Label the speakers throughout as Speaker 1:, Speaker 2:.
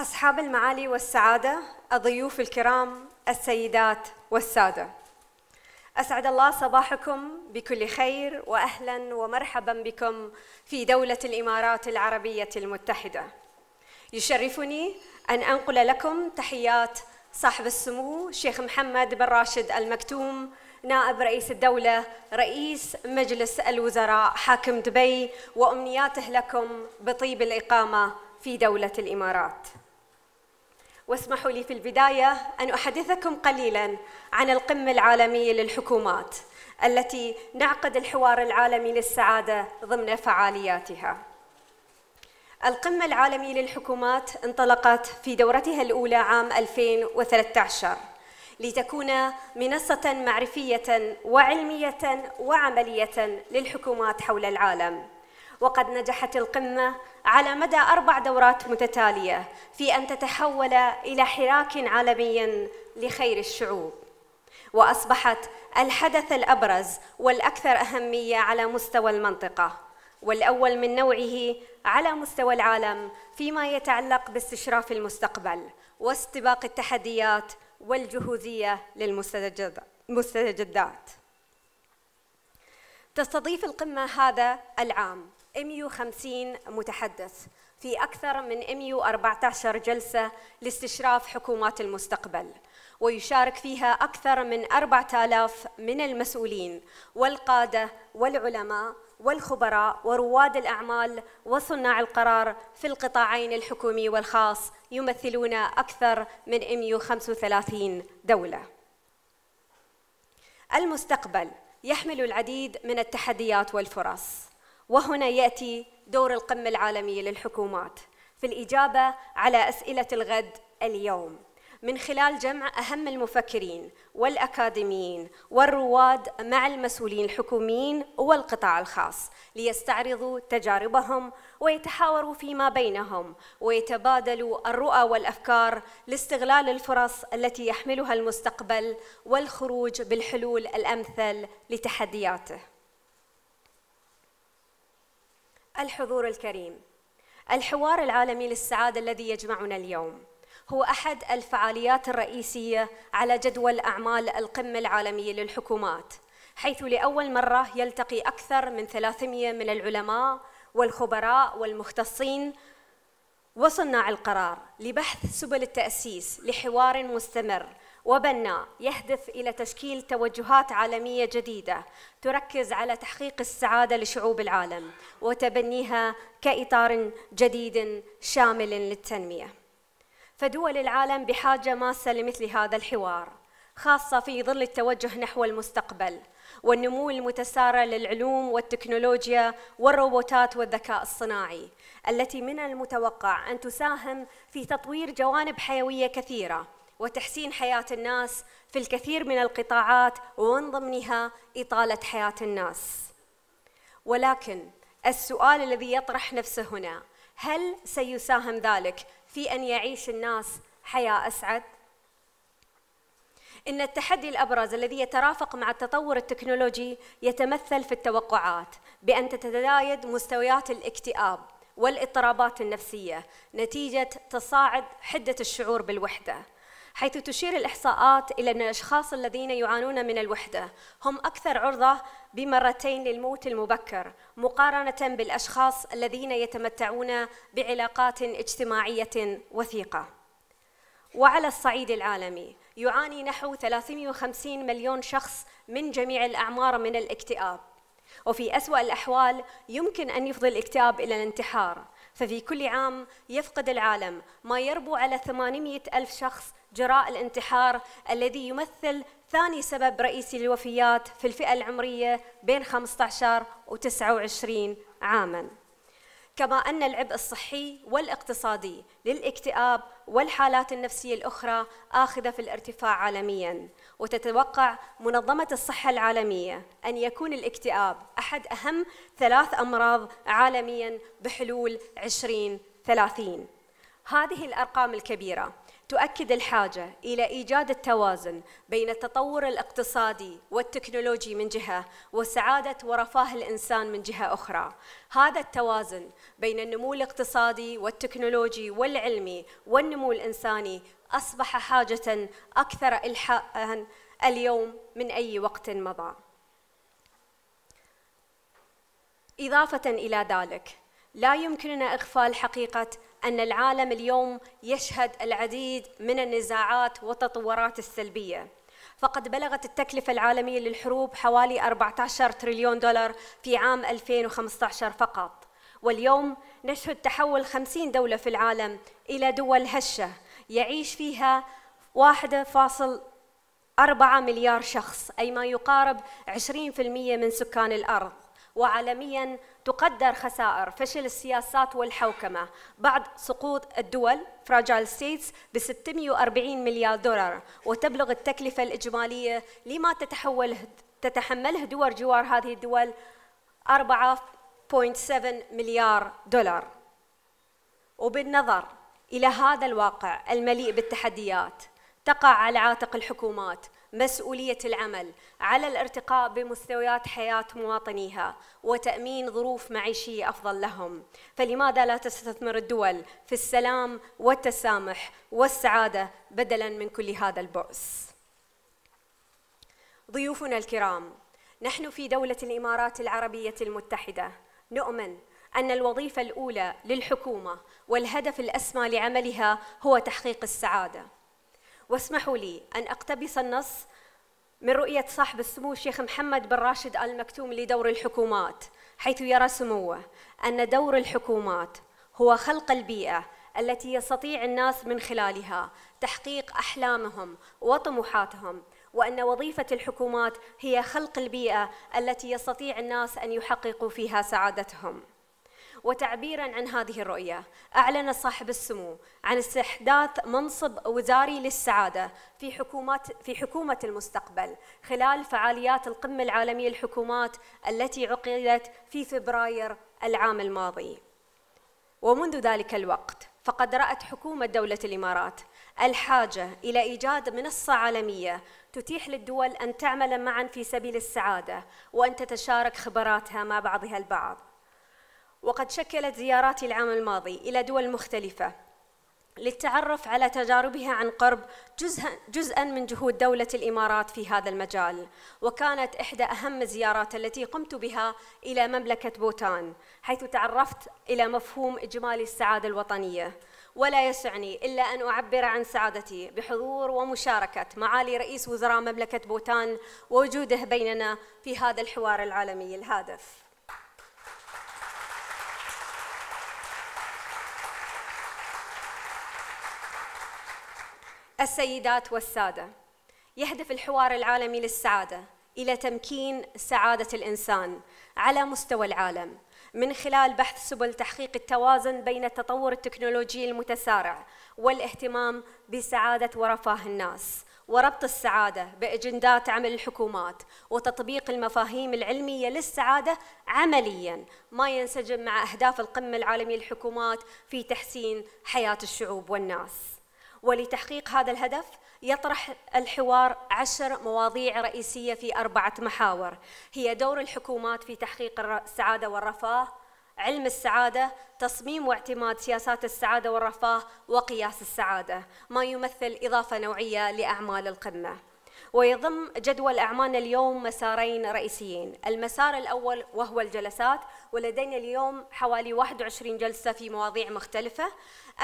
Speaker 1: أصحاب المعالي والسعادة، الضيوف الكرام، السيدات والسادة. أسعد الله صباحكم بكل خير وأهلا ومرحبا بكم في دولة الإمارات العربية المتحدة. يشرفني أن أنقل لكم تحيات صاحب السمو شيخ محمد بن راشد المكتوم نائب رئيس الدولة رئيس مجلس الوزراء حاكم دبي وأمنياته لكم بطيب الإقامة في دولة الإمارات واسمحوا لي في البداية أن أحدثكم قليلا عن القمة العالمية للحكومات التي نعقد الحوار العالمي للسعادة ضمن فعالياتها. القمة العالمية للحكومات انطلقت في دورتها الأولى عام 2013 لتكون منصة معرفية وعلمية وعملية للحكومات حول العالم. وقد نجحت القمة على مدى أربع دورات متتالية في أن تتحول إلى حراك عالمي لخير الشعوب وأصبحت الحدث الأبرز والأكثر أهمية على مستوى المنطقة والأول من نوعه على مستوى العالم فيما يتعلق باستشراف المستقبل واستباق التحديات والجهوزية للمستجدات تستضيف القمة هذا العام 150 متحدث في أكثر من 114 جلسة لاستشراف حكومات المستقبل ويشارك فيها أكثر من 4000 من المسؤولين والقادة والعلماء والخبراء ورواد الأعمال وصناع القرار في القطاعين الحكومي والخاص يمثلون أكثر من 135 دولة المستقبل يحمل العديد من التحديات والفرص وهنا ياتي دور القمه العالميه للحكومات في الاجابه على اسئله الغد اليوم من خلال جمع اهم المفكرين والاكاديميين والرواد مع المسؤولين الحكوميين والقطاع الخاص ليستعرضوا تجاربهم ويتحاوروا فيما بينهم ويتبادلوا الرؤى والافكار لاستغلال الفرص التي يحملها المستقبل والخروج بالحلول الامثل لتحدياته الحضور الكريم الحوار العالمي للسعادة الذي يجمعنا اليوم هو أحد الفعاليات الرئيسية على جدول أعمال القمة العالمية للحكومات حيث لأول مرة يلتقي أكثر من 300 من العلماء والخبراء والمختصين وصناع القرار لبحث سبل التأسيس لحوار مستمر وبناء يهدف إلى تشكيل توجهات عالمية جديدة تركز على تحقيق السعادة لشعوب العالم وتبنيها كإطار جديد شامل للتنمية فدول العالم بحاجة ماسة لمثل هذا الحوار خاصة في ظل التوجه نحو المستقبل والنمو المتسارع للعلوم والتكنولوجيا والروبوتات والذكاء الصناعي التي من المتوقع أن تساهم في تطوير جوانب حيوية كثيرة وتحسين حياة الناس في الكثير من القطاعات ومن ضمنها إطالة حياة الناس ولكن السؤال الذي يطرح نفسه هنا هل سيساهم ذلك في أن يعيش الناس حياة أسعد؟ إن التحدي الأبرز الذي يترافق مع التطور التكنولوجي يتمثل في التوقعات بأن تتزايد مستويات الاكتئاب والاضطرابات النفسية نتيجة تصاعد حدة الشعور بالوحدة حيث تشير الإحصاءات إلى أن الأشخاص الذين يعانون من الوحدة هم أكثر عرضة بمرتين للموت المبكر مقارنة بالأشخاص الذين يتمتعون بعلاقات اجتماعية وثيقة وعلى الصعيد العالمي يعاني نحو 350 مليون شخص من جميع الأعمار من الاكتئاب وفي أسوأ الأحوال يمكن أن يفضي الاكتئاب إلى الانتحار ففي كل عام يفقد العالم ما يربو على 800 ألف شخص جراء الانتحار الذي يمثل ثاني سبب رئيسي للوفيات في الفئة العمرية بين 15 و 29 عاماً كما أن العبء الصحي والاقتصادي للاكتئاب والحالات النفسية الأخرى آخذة في الارتفاع عالمياً وتتوقع منظمة الصحة العالمية أن يكون الاكتئاب أحد أهم ثلاث أمراض عالمياً بحلول 2030 هذه الأرقام الكبيرة تؤكد الحاجة إلى إيجاد التوازن بين التطور الاقتصادي والتكنولوجي من جهة وسعادة ورفاه الإنسان من جهة أخرى هذا التوازن بين النمو الاقتصادي والتكنولوجي والعلمي والنمو الإنساني أصبح حاجة أكثر إلحاءً اليوم من أي وقت مضى إضافة إلى ذلك لا يمكننا إغفال حقيقة أن العالم اليوم يشهد العديد من النزاعات والتطورات السلبية فقد بلغت التكلفة العالمية للحروب حوالي 14 تريليون دولار في عام 2015 فقط واليوم نشهد تحول 50 دولة في العالم إلى دول هشة يعيش فيها 1.4 مليار شخص أي ما يقارب 20% من سكان الأرض وعالميا تقدر خسائر فشل السياسات والحوكمة بعد سقوط الدول فراجال ستيتس ب 640 مليار دولار وتبلغ التكلفة الإجمالية لما تتحول تتحمله دول جوار هذه الدول 4.7 مليار دولار وبالنظر إلى هذا الواقع المليء بالتحديات تقع على عاتق الحكومات مسؤولية العمل على الارتقاء بمستويات حياة مواطنيها وتأمين ظروف معيشية أفضل لهم فلماذا لا تستثمر الدول في السلام والتسامح والسعادة بدلا من كل هذا البؤس ضيوفنا الكرام نحن في دولة الإمارات العربية المتحدة نؤمن أن الوظيفة الأولى للحكومة والهدف الأسمى لعملها هو تحقيق السعادة واسمحوا لي أن أقتبس النص من رؤية صاحب السمو الشيخ محمد بن راشد آل مكتوم لدور الحكومات حيث يرى سموه أن دور الحكومات هو خلق البيئة التي يستطيع الناس من خلالها تحقيق أحلامهم وطموحاتهم وأن وظيفة الحكومات هي خلق البيئة التي يستطيع الناس أن يحققوا فيها سعادتهم وتعبيرا عن هذه الرؤية أعلن صاحب السمو عن استحداث منصب وزاري للسعادة في حكومات في حكومة المستقبل خلال فعاليات القمة العالمية للحكومات التي عقدت في فبراير العام الماضي ومنذ ذلك الوقت فقد رأت حكومة دولة الإمارات الحاجة إلى إيجاد منصة عالمية تتيح للدول أن تعمل معا في سبيل السعادة وأن تتشارك خبراتها مع بعضها البعض وقد شكلت زياراتي العام الماضي إلى دول مختلفة للتعرف على تجاربها عن قرب جزءا من جهود دولة الإمارات في هذا المجال وكانت إحدى أهم الزيارات التي قمت بها إلى مملكة بوتان حيث تعرفت إلى مفهوم إجمالي السعادة الوطنية ولا يسعني إلا أن أعبر عن سعادتي بحضور ومشاركة معالي رئيس وزراء مملكة بوتان ووجوده بيننا في هذا الحوار العالمي الهادف السيدات والسادة يهدف الحوار العالمي للسعادة إلى تمكين سعادة الإنسان على مستوى العالم من خلال بحث سبل تحقيق التوازن بين التطور التكنولوجي المتسارع والاهتمام بسعادة ورفاه الناس وربط السعادة بأجندات عمل الحكومات وتطبيق المفاهيم العلمية للسعادة عملياً ما ينسجم مع أهداف القمة العالمية للحكومات في تحسين حياة الشعوب والناس ولتحقيق هذا الهدف يطرح الحوار عشر مواضيع رئيسية في أربعة محاور هي دور الحكومات في تحقيق السعادة والرفاه علم السعادة تصميم واعتماد سياسات السعادة والرفاه وقياس السعادة ما يمثل إضافة نوعية لأعمال القمة ويضم جدول أعمالنا اليوم مسارين رئيسيين المسار الأول وهو الجلسات ولدينا اليوم حوالي 21 جلسة في مواضيع مختلفة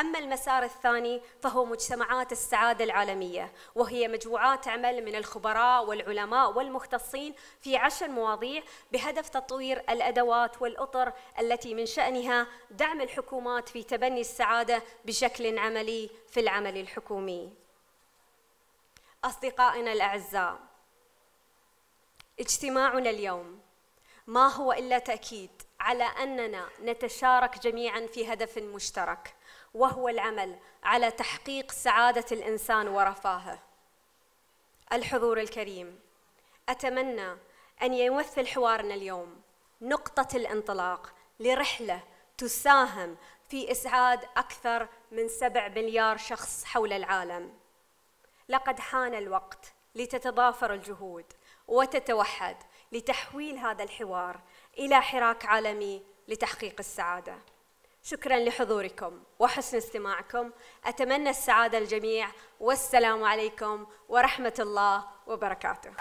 Speaker 1: أما المسار الثاني فهو مجتمعات السعادة العالمية وهي مجموعات عمل من الخبراء والعلماء والمختصين في عشر مواضيع بهدف تطوير الأدوات والأطر التي من شأنها دعم الحكومات في تبني السعادة بشكل عملي في العمل الحكومي أصدقائنا الأعزاء اجتماعنا اليوم ما هو إلا تأكيد على أننا نتشارك جميعا في هدف مشترك وهو العمل على تحقيق سعادة الإنسان ورفاهه الحضور الكريم أتمنى أن يمثل حوارنا اليوم نقطة الانطلاق لرحلة تساهم في إسعاد أكثر من 7 مليار شخص حول العالم لقد حان الوقت لتتضافر الجهود وتتوحد لتحويل هذا الحوار الى حراك عالمي لتحقيق السعاده. شكرا لحضوركم وحسن استماعكم، اتمنى السعاده الجميع والسلام عليكم ورحمه الله وبركاته.